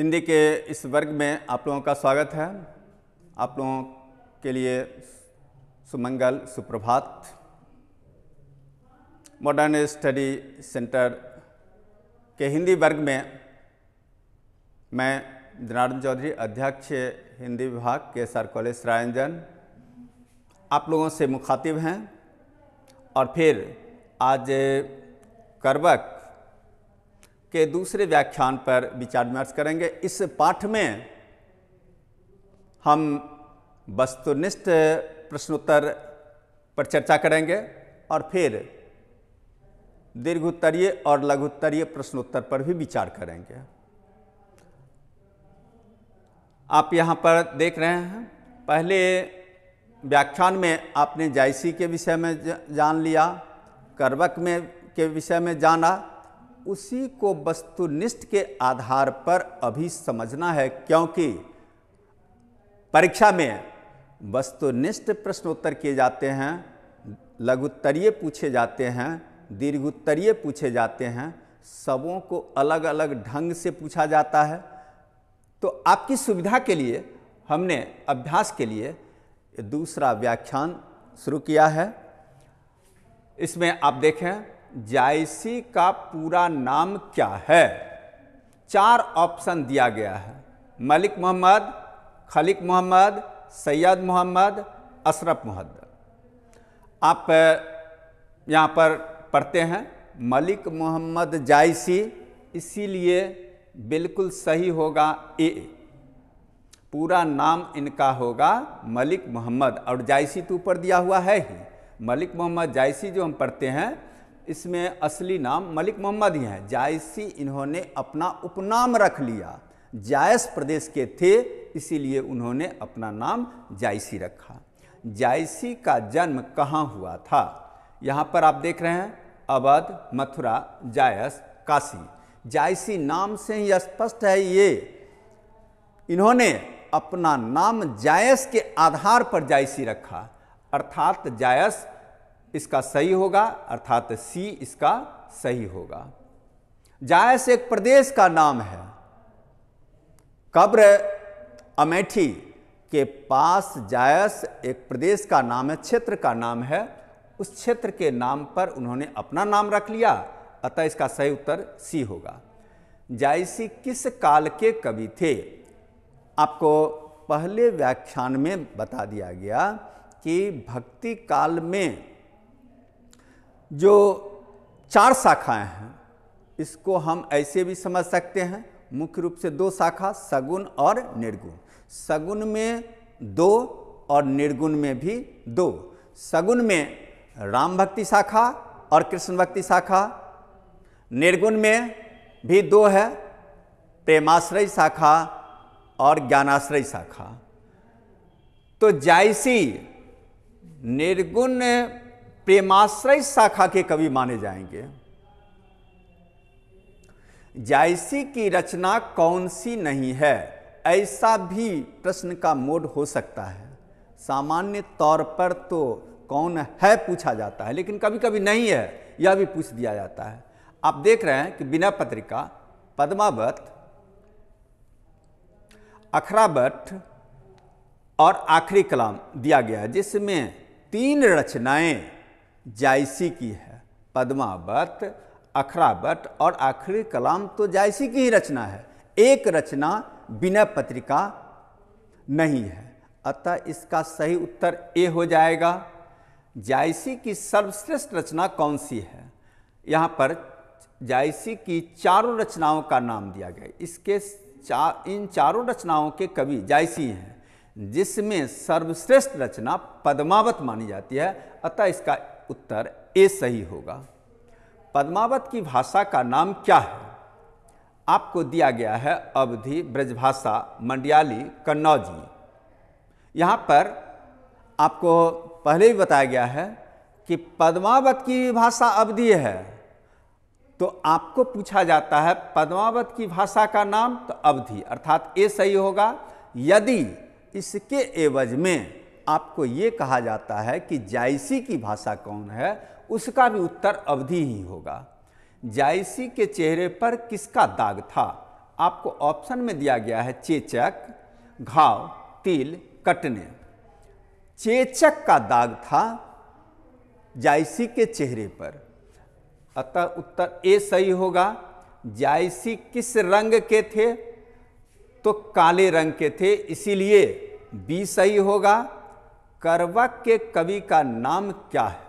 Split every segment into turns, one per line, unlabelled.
हिंदी के इस वर्ग में आप लोगों का स्वागत है आप लोगों के लिए सुमंगल सुप्रभात मॉडर्न स्टडी सेंटर के हिंदी वर्ग में मैं जनार्दन चौधरी अध्यक्ष हिंदी विभाग के एस कॉलेज सरायंजन आप लोगों से मुखातिब हैं और फिर आज करवक के दूसरे व्याख्यान पर विचार विमर्श करेंगे इस पाठ में हम वस्तुनिष्ठ प्रश्नोत्तर पर चर्चा करेंगे और फिर दीर्घोत्तरीय और लघुत्तरीय प्रश्नोत्तर पर भी विचार करेंगे आप यहाँ पर देख रहे हैं पहले व्याख्यान में आपने जायसी के विषय में जान लिया करवक में के विषय में जाना उसी को वस्तुनिष्ठ के आधार पर अभी समझना है क्योंकि परीक्षा में वस्तुनिष्ठ प्रश्नोत्तर किए जाते हैं लघुत्तरीय पूछे जाते हैं दीर्घोत्तरीय पूछे जाते हैं सबों को अलग अलग ढंग से पूछा जाता है तो आपकी सुविधा के लिए हमने अभ्यास के लिए दूसरा व्याख्यान शुरू किया है इसमें आप देखें जायसी का पूरा नाम क्या है चार ऑप्शन दिया गया है मलिक मोहम्मद खलिक मोहम्मद सैयद मोहम्मद अशरफ मोहम्मद आप यहाँ पर पढ़ते हैं मलिक मोहम्मद जायसी इसीलिए बिल्कुल सही होगा ए पूरा नाम इनका होगा मलिक मोहम्मद और जायसी तो ऊपर दिया हुआ है ही मलिक मोहम्मद जायसी जो हम पढ़ते हैं इसमें असली नाम मलिक मोहम्मद ही हैं जायसी इन्होंने अपना उपनाम रख लिया जायस प्रदेश के थे इसीलिए उन्होंने अपना नाम जायसी रखा जायसी का जन्म कहाँ हुआ था यहाँ पर आप देख रहे हैं अवध मथुरा जायस काशी जायसी नाम से ही स्पष्ट है ये इन्होंने अपना नाम जायस के आधार पर जायसी रखा अर्थात जायस इसका सही होगा अर्थात सी इसका सही होगा जायस एक प्रदेश का नाम है कब्र अमेठी के पास जायस एक प्रदेश का नाम है क्षेत्र का नाम है उस क्षेत्र के नाम पर उन्होंने अपना नाम रख लिया अतः इसका सही उत्तर सी होगा जायसी किस काल के कवि थे आपको पहले व्याख्यान में बता दिया गया कि भक्ति काल में जो चार शाखाएं हैं इसको हम ऐसे भी समझ सकते हैं मुख्य रूप से दो शाखा सगुण और निर्गुण सगुण में दो और निर्गुण में भी दो सगुण में राम भक्ति शाखा और कृष्ण भक्ति शाखा निर्गुण में भी दो है प्रेमाश्रय शाखा और ज्ञानाश्रय शाखा तो जैसी निर्गुण प्रेमाश्रय शाखा के कवि माने जाएंगे जायसी की रचना कौन सी नहीं है ऐसा भी प्रश्न का मोड हो सकता है सामान्य तौर पर तो कौन है पूछा जाता है लेकिन कभी कभी नहीं है यह भी पूछ दिया जाता है आप देख रहे हैं कि बिना पत्रिका पद्मावत अखराबट और आखिरी कलाम दिया गया है जिसमें तीन रचनाएं जायसी की है पद्मावत अखड़ावट और आखिरी कलाम तो जायसी की ही रचना है एक रचना बिना पत्रिका नहीं है अतः इसका सही उत्तर ए हो जाएगा जायसी की सर्वश्रेष्ठ रचना कौन सी है यहाँ पर जायसी की चारों रचनाओं का नाम दिया गया इसके चार इन चारों रचनाओं के कवि जायसी हैं जिसमें सर्वश्रेष्ठ रचना पद्मावत मानी जाती है अतः इसका उत्तर ए सही होगा पद्मावत की भाषा का नाम क्या है आपको दिया गया है अवधि ब्रजभाषा मंडियाली कन्नौजी यहाँ पर आपको पहले ही बताया गया है कि पद्मावत की भाषा अवधि है तो आपको पूछा जाता है पद्मावत की भाषा का नाम तो अवधि अर्थात ए सही होगा यदि इसके एवज में आपको ये कहा जाता है कि जायसी की भाषा कौन है उसका भी उत्तर अवधि ही होगा जायसी के चेहरे पर किसका दाग था आपको ऑप्शन में दिया गया है चेचक घाव तिल कटने चेचक का दाग था जायसी के चेहरे पर अतः उत्तर ए सही होगा जायसी किस रंग के थे तो काले रंग के थे इसीलिए बी सही होगा करवक के कवि का नाम क्या है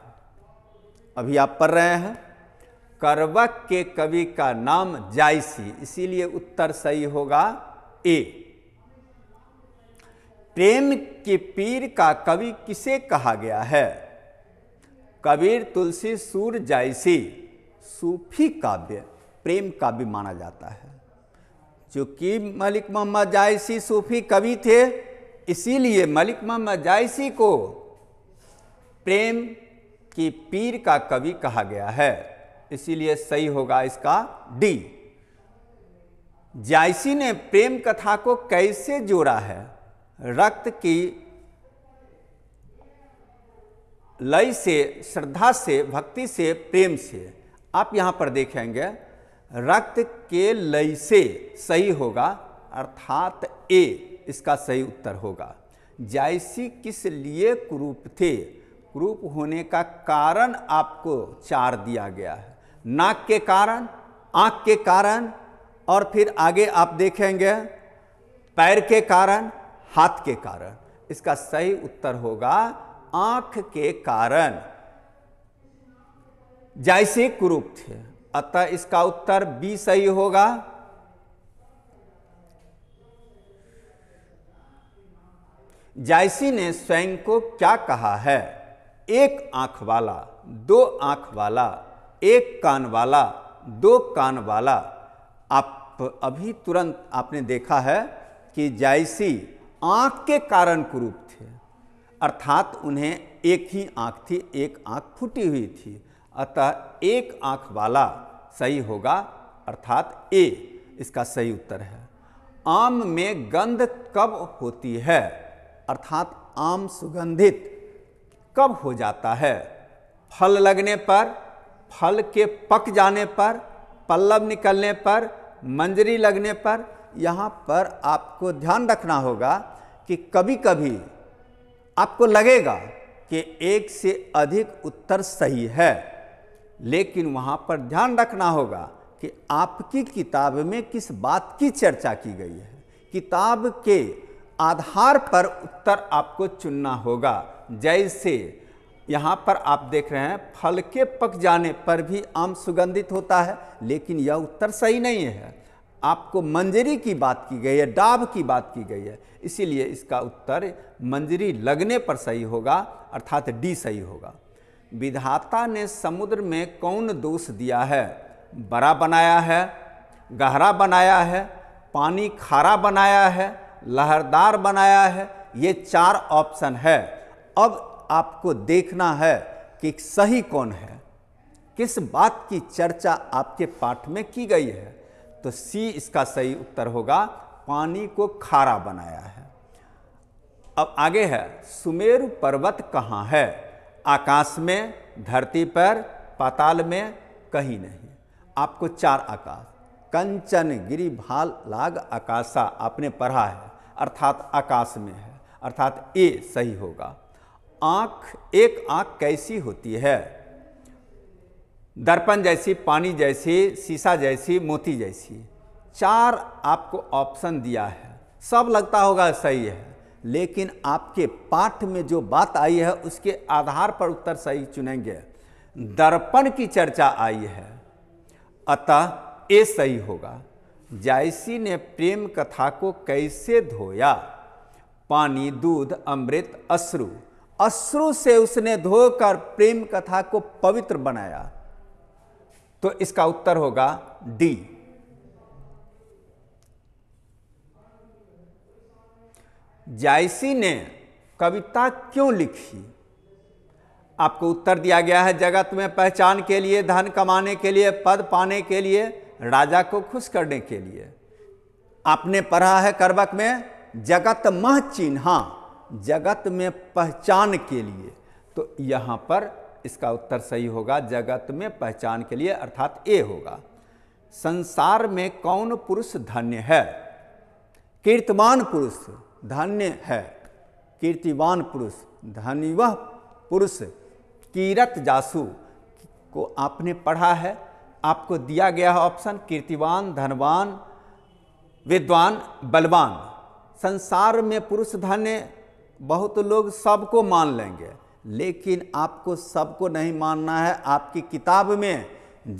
अभी आप पढ़ रहे हैं करवक के कवि का नाम जायसी इसीलिए उत्तर सही होगा ए प्रेम के पीर का कवि किसे कहा गया है कबीर तुलसी सूर जायसी सूफी काव्य प्रेम काव्य माना जाता है चूँकि मलिक मोहम्मद जायसी सूफी कवि थे इसीलिए मलिक मोहम्मद जायसी को प्रेम की पीर का कवि कहा गया है इसीलिए सही होगा इसका डी जायसी ने प्रेम कथा को कैसे जोड़ा है रक्त की लय से श्रद्धा से भक्ति से प्रेम से आप यहाँ पर देखेंगे रक्त के लय से सही होगा अर्थात ए इसका सही उत्तर होगा जायसी किस लिए कुरूप थे कुरूप होने का कारण आपको चार दिया गया है नाक के कारण आंख के कारण और फिर आगे आप देखेंगे पैर के कारण हाथ के कारण इसका सही उत्तर होगा आंख के कारण जायसी कुरूप थे अतः इसका उत्तर बी सही होगा जायसी ने स्वयं को क्या कहा है एक आँख वाला दो आँख वाला एक कान वाला दो कान वाला आप अभी तुरंत आपने देखा है कि जायसी आँख के कारण कुरूप थे अर्थात उन्हें एक ही आँख थी एक आँख फूटी हुई थी अतः एक आँख वाला सही होगा अर्थात ए इसका सही उत्तर है आम में गंध कब होती है अर्थात आम सुगंधित कब हो जाता है फल लगने पर फल के पक जाने पर पल्लव निकलने पर मंजरी लगने पर यहाँ पर आपको ध्यान रखना होगा कि कभी कभी आपको लगेगा कि एक से अधिक उत्तर सही है लेकिन वहाँ पर ध्यान रखना होगा कि आपकी किताब में किस बात की चर्चा की गई है किताब के आधार पर उत्तर आपको चुनना होगा जैसे यहाँ पर आप देख रहे हैं फल के पक जाने पर भी आम सुगंधित होता है लेकिन यह उत्तर सही नहीं है आपको मंजरी की बात की गई है डाब की बात की गई है इसीलिए इसका उत्तर मंजरी लगने पर सही होगा अर्थात डी सही होगा विधाता ने समुद्र में कौन दोष दिया है बड़ा बनाया है गहरा बनाया है पानी खारा बनाया है लहरदार बनाया है ये चार ऑप्शन है अब आपको देखना है कि सही कौन है किस बात की चर्चा आपके पाठ में की गई है तो सी इसका सही उत्तर होगा पानी को खारा बनाया है अब आगे है सुमेरु पर्वत कहाँ है आकाश में धरती पर पाताल में कहीं नहीं आपको चार आकाश कंचन गिरिभाल लाग आकाशा आपने पढ़ा है अर्थात आकाश में है अर्थात ए सही होगा आंख एक आंख कैसी होती है दर्पण जैसी पानी जैसी शीशा जैसी मोती जैसी चार आपको ऑप्शन दिया है सब लगता होगा सही है लेकिन आपके पाठ में जो बात आई है उसके आधार पर उत्तर सही चुनेंगे दर्पण की चर्चा आई है अतः ए सही होगा जायसी ने प्रेम कथा को कैसे धोया पानी दूध अमृत अश्रु अश्रु से उसने धोकर प्रेम कथा को पवित्र बनाया तो इसका उत्तर होगा डी जायसी ने कविता क्यों लिखी आपको उत्तर दिया गया है जगत में पहचान के लिए धन कमाने के लिए पद पाने के लिए राजा को खुश करने के लिए आपने पढ़ा है करवक में जगत मह चिन्ह हाँ, जगत में पहचान के लिए तो यहाँ पर इसका उत्तर सही होगा जगत में पहचान के लिए अर्थात ए होगा संसार में कौन पुरुष धन्य है कीर्तमान पुरुष धन्य है कीर्तिवान पुरुष वह पुरुष कीरत जासु को आपने पढ़ा है आपको दिया गया है ऑप्शन कीर्तिवान धनवान विद्वान बलवान संसार में पुरुष धन्य बहुत लोग सबको मान लेंगे लेकिन आपको सबको नहीं मानना है आपकी किताब में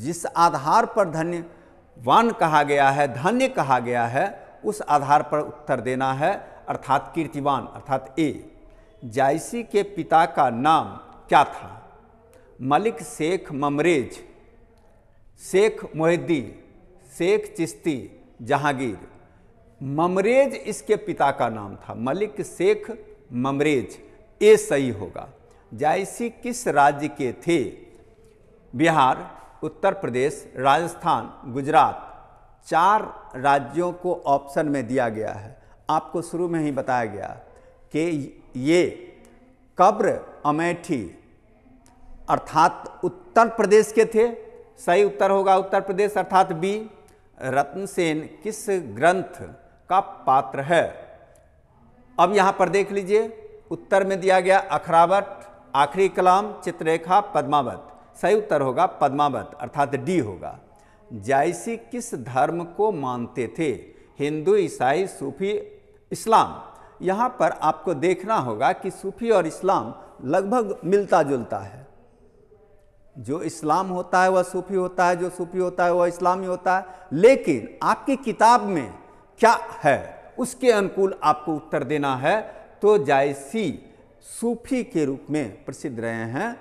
जिस आधार पर धन्यवान कहा गया है धन्य कहा गया है उस आधार पर उत्तर देना है अर्थात कीर्तिवान अर्थात ए जायसी के पिता का नाम क्या था मलिक शेख ममरेज़ शेख मोहिद्दी शेख चिश्ती जहांगीर ममरेज इसके पिता का नाम था मलिक शेख ममरेज ये सही होगा जायसी किस राज्य के थे बिहार उत्तर प्रदेश राजस्थान गुजरात चार राज्यों को ऑप्शन में दिया गया है आपको शुरू में ही बताया गया कि ये कब्र अमेठी अर्थात उत्तर प्रदेश के थे सही उत्तर होगा उत्तर प्रदेश अर्थात बी रत्न सेन किस ग्रंथ का पात्र है अब यहाँ पर देख लीजिए उत्तर में दिया गया अखरावट आखिरी कलाम चित्ररेखा पद्मावत सही उत्तर होगा पद्मावत अर्थात डी होगा जायसी किस धर्म को मानते थे हिंदू ईसाई सूफी इस्लाम यहाँ पर आपको देखना होगा कि सूफी और इस्लाम लगभग मिलता जुलता है जो इस्लाम होता है वह सूफी होता है जो सूफी होता है वह इस्लामी होता है लेकिन आपकी किताब में क्या है उसके अनुकूल आपको उत्तर देना है तो जायसी सूफी के रूप में प्रसिद्ध रहे हैं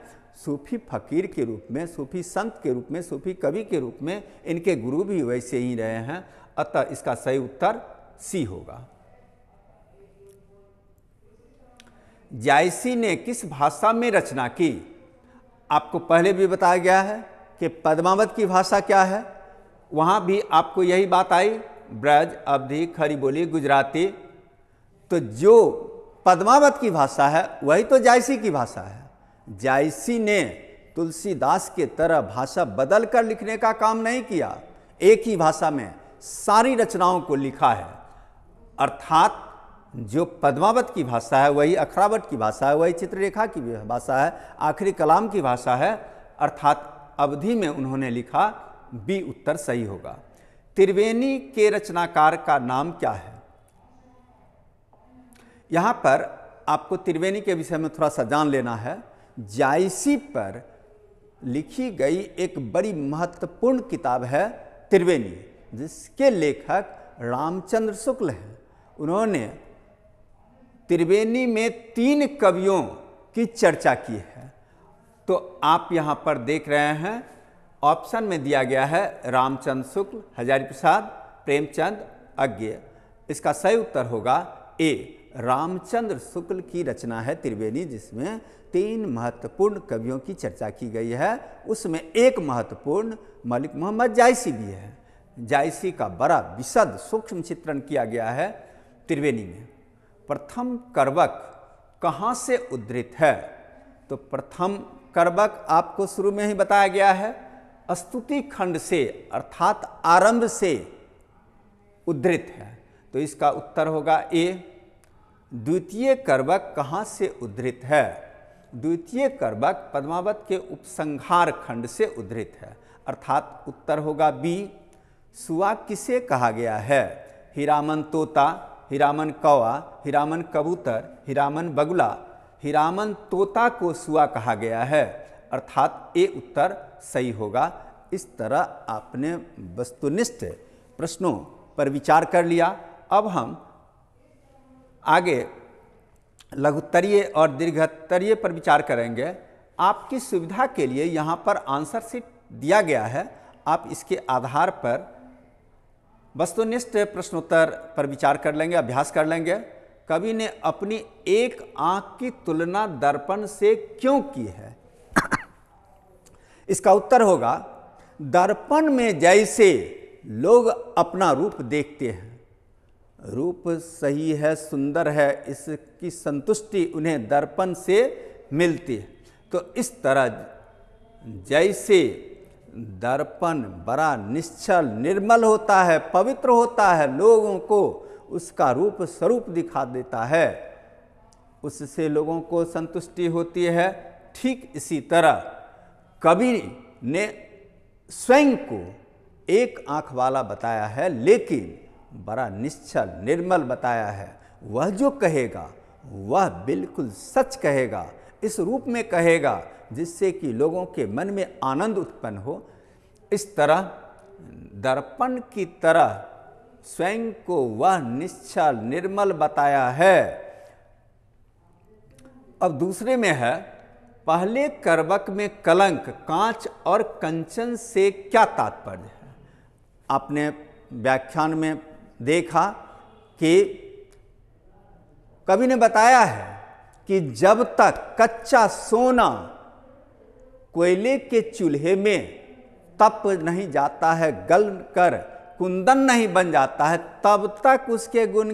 सूफी फकीर के रूप में सूफी संत के रूप में सूफी कवि के रूप में इनके गुरु भी वैसे ही रहे हैं अतः इसका सही उत्तर सी होगा जायसी ने किस भाषा में रचना की आपको पहले भी बताया गया है कि पद्मावत की भाषा क्या है वहाँ भी आपको यही बात आई ब्रज अवधि खड़ी बोली गुजराती तो जो पद्मावत की भाषा है वही तो जायसी की भाषा है जायसी ने तुलसीदास के तरह भाषा बदल कर लिखने का काम नहीं किया एक ही भाषा में सारी रचनाओं को लिखा है अर्थात जो पद्मावत की भाषा है वही अखरावट की भाषा है वही चित्ररेखा की भाषा है आखिरी कलाम की भाषा है अर्थात अवधि में उन्होंने लिखा बी उत्तर सही होगा त्रिवेणी के रचनाकार का नाम क्या है यहाँ पर आपको त्रिवेणी के विषय में थोड़ा सा जान लेना है जायसी पर लिखी गई एक बड़ी महत्वपूर्ण किताब है त्रिवेणी जिसके लेखक रामचंद्र शुक्ल हैं उन्होंने त्रिवेणी में तीन कवियों की चर्चा की है तो आप यहाँ पर देख रहे हैं ऑप्शन में दिया गया है रामचंद्र शुक्ल हजारी प्रसाद प्रेमचंद अज्ञ इसका सही उत्तर होगा ए रामचंद्र शुक्ल की रचना है त्रिवेणी जिसमें तीन महत्वपूर्ण कवियों की चर्चा की गई है उसमें एक महत्वपूर्ण मलिक मोहम्मद जायसी भी है जायसी का बड़ा विशद सूक्ष्म चित्रण किया गया है त्रिवेणी में प्रथम कर्वक कहाँ से उद्धृत है तो प्रथम कर्वक आपको शुरू में ही बताया गया है स्तुति खंड से अर्थात आरंभ से उद्धृत है तो इसका उत्तर होगा ए द्वितीय कर्वक कहाँ से उद्धृत है द्वितीय कर्वक पद्मावत के उपसंहार खंड से उद्धृत है अर्थात उत्तर होगा बी सुआ किसे कहा गया है हीरामन तोता हिरामन कौआ हिरामन कबूतर हिरामन बगुला हिरामन तोता को सुआ कहा गया है अर्थात ये उत्तर सही होगा इस तरह आपने वस्तुनिष्ठ प्रश्नों पर विचार कर लिया अब हम आगे लघुत्तरीय और दीर्घत्तरीय पर विचार करेंगे आपकी सुविधा के लिए यहाँ पर आंसर सीट दिया गया है आप इसके आधार पर वस्तुनिष्ठ तो प्रश्नोत्तर पर विचार कर लेंगे अभ्यास कर लेंगे कवि ने अपनी एक आंख की तुलना दर्पण से क्यों की है इसका उत्तर होगा दर्पण में जैसे लोग अपना रूप देखते हैं रूप सही है सुंदर है इसकी संतुष्टि उन्हें दर्पण से मिलती है तो इस तरह जैसे दर्पण बड़ा निश्चल निर्मल होता है पवित्र होता है लोगों को उसका रूप स्वरूप दिखा देता है उससे लोगों को संतुष्टि होती है ठीक इसी तरह कवि ने स्वयं को एक आँख वाला बताया है लेकिन बड़ा निश्चल निर्मल बताया है वह जो कहेगा वह बिल्कुल सच कहेगा इस रूप में कहेगा जिससे कि लोगों के मन में आनंद उत्पन्न हो इस तरह दर्पण की तरह स्वयं को वह निश्चल निर्मल बताया है अब दूसरे में है पहले करवक में कलंक कांच और कंचन से क्या तात्पर्य है आपने व्याख्यान में देखा कि कवि ने बताया है कि जब तक कच्चा सोना कोयले के चूल्हे में तप नहीं जाता है गल कर कुंदन नहीं बन जाता है तब तक उसके गुण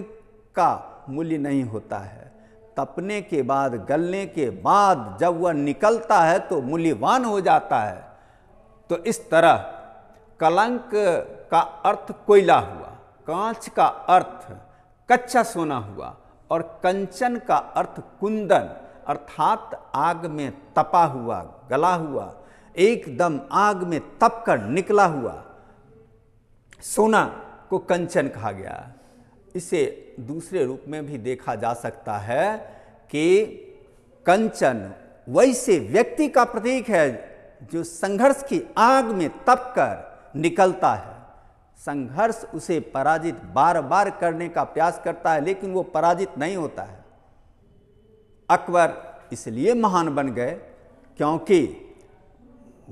का मूल्य नहीं होता है तपने के बाद गलने के बाद जब वह निकलता है तो मूल्यवान हो जाता है तो इस तरह कलंक का अर्थ कोयला हुआ कांच का अर्थ कच्चा सोना हुआ और कंचन का अर्थ कुंदन अर्थात आग में तपा हुआ गला हुआ एकदम आग में तप कर निकला हुआ सोना को कंचन कहा गया इसे दूसरे रूप में भी देखा जा सकता है कि कंचन वैसे व्यक्ति का प्रतीक है जो संघर्ष की आग में तप कर निकलता है संघर्ष उसे पराजित बार बार करने का प्रयास करता है लेकिन वो पराजित नहीं होता है अकबर इसलिए महान बन गए क्योंकि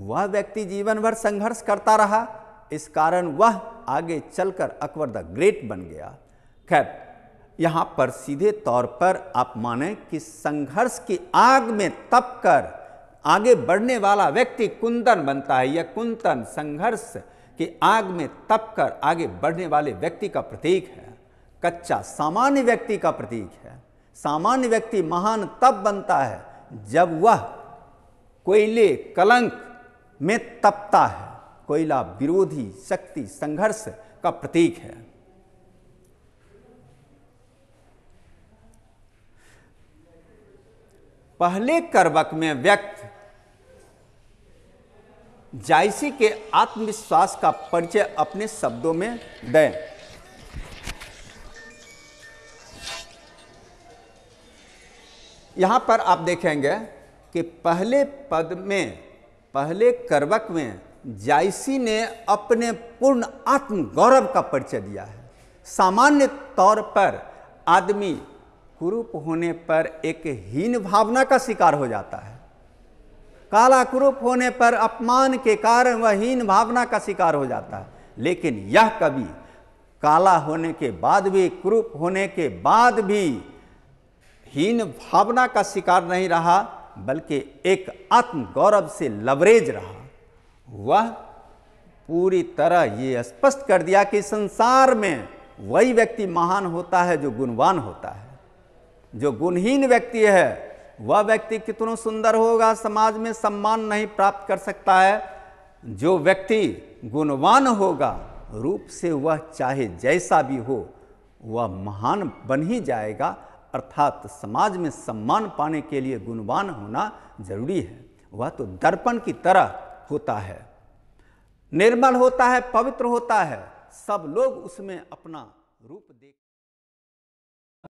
वह व्यक्ति जीवन भर संघर्ष करता रहा इस कारण वह आगे चलकर अकबर द ग्रेट बन गया खैर यहाँ पर सीधे तौर पर आप माने कि संघर्ष की आग में तप कर आगे बढ़ने वाला व्यक्ति कुंदन बनता है यह कुंदन संघर्ष की आग में तप कर आगे बढ़ने वाले व्यक्ति का प्रतीक है कच्चा सामान्य व्यक्ति का प्रतीक है सामान्य व्यक्ति महान तब बनता है जब वह कोयले कलंक में तपता है कोयला विरोधी शक्ति संघर्ष का प्रतीक है पहले करवक में व्यक्त जायसी के आत्मविश्वास का परिचय अपने शब्दों में दें यहाँ पर आप देखेंगे कि पहले पद में पहले करवक में जायसी ने अपने पूर्ण आत्म गौरव का परिचय दिया है सामान्य तौर पर आदमी कुरूप होने पर एक हीन भावना का शिकार हो जाता है काला कुरूप होने पर अपमान के कारण वह हीन भावना का शिकार हो जाता है लेकिन यह कवि काला होने के बाद भी कुरूप होने के बाद भी हीन भावना का शिकार नहीं रहा बल्कि एक आत्म गौरव से लवरेज रहा वह पूरी तरह ये स्पष्ट कर दिया कि संसार में वही व्यक्ति महान होता है जो गुणवान होता है जो गुणहीन व्यक्ति है वह व्यक्ति कितना सुंदर होगा समाज में सम्मान नहीं प्राप्त कर सकता है जो व्यक्ति गुणवान होगा रूप से वह चाहे जैसा भी हो वह महान बन ही जाएगा अर्थात समाज में सम्मान पाने के लिए गुणवान होना जरूरी है वह तो दर्पण की तरह होता है निर्मल होता है पवित्र होता है सब लोग उसमें अपना रूप देख